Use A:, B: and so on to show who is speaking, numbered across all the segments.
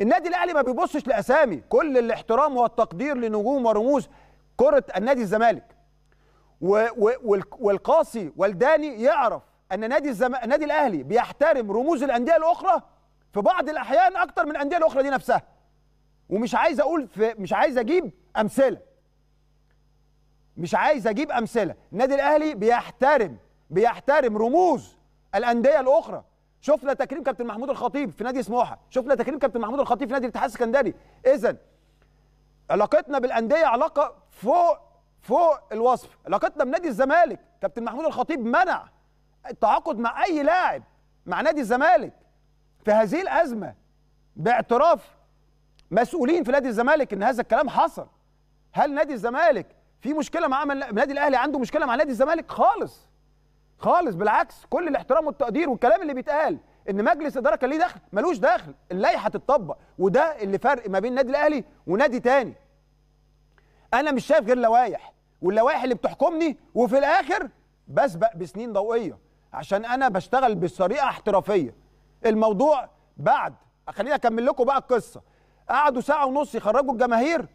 A: النادي الاهلي ما بيبصش لاسامي كل الاحترام والتقدير لنجوم ورموز كره النادي الزمالك والقاصي والداني يعرف ان نادي الزم... النادي الاهلي بيحترم رموز الانديه الاخرى في بعض الاحيان اكتر من الانديه الاخرى دي نفسها ومش عايز اقول في... مش عايز اجيب امثله مش عايز اجيب امثله النادي الاهلي بيحترم بيحترم رموز الانديه الاخرى شفنا تكريم كابتن محمود الخطيب في نادي سموحه شفنا تكريم كابتن محمود الخطيب في نادي الاتحاد السكندري اذا علاقتنا بالانديه علاقه فوق فوق الوصف علاقتنا بنادي الزمالك كابتن محمود الخطيب منع التعاقد مع اي لاعب مع نادي الزمالك في هذه الازمه باعتراف مسؤولين في نادي الزمالك ان هذا الكلام حصل هل نادي الزمالك في مشكله مع نادي الاهلي عنده مشكله مع نادي الزمالك خالص خالص بالعكس كل الاحترام والتقدير والكلام اللي بيتقال ان مجلس اداره كان ليه دخل ملوش دخل اللائحه تطبق وده اللي فرق ما بين النادي الاهلي ونادي تاني انا مش شايف غير لوائح واللوائح اللي بتحكمني وفي الاخر بسبق بسنين ضوئيه عشان انا بشتغل بطريقه احترافيه الموضوع بعد خليني اكمل لكم بقى القصه قعدوا ساعه ونص يخرجوا الجماهير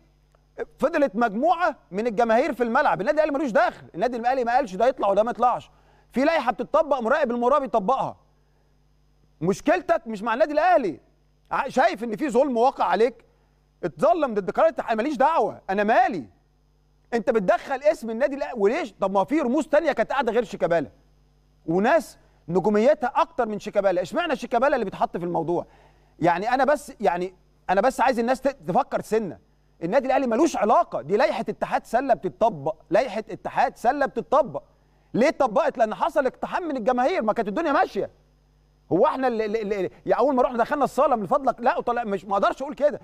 A: فضلت مجموعه من الجماهير في الملعب النادي الاهلي ملوش دخل النادي الاهلي ما قالش ده يطلع وده ما يطلعش في لائحه بتطبق مراقب المباراه بيطبقها مشكلتك مش مع النادي الاهلي شايف ان في ظلم واقع عليك اتظلم ضد قرار الاتحاد ماليش دعوه انا مالي انت بتدخل اسم النادي الاهلي وليش طب ما في رموز تانية كانت قاعده غير شيكابالا وناس نجوميتها اكتر من شيكابالا اشمعنى شيكابالا اللي بيتحط في الموضوع يعني انا بس يعني انا بس عايز الناس تفكر سنه النادي الاهلي ملوش علاقه دي لائحه اتحاد سله بتطبق لائحه اتحاد سله بتطبق ليه اتطبقت لان حصل اقتحام من الجماهير ما كانت الدنيا ماشيه هو احنا اللي, اللي, اللي يعني اول ما رحنا دخلنا الصاله من فضلك لا طلع مش ما اقدرش اقول كده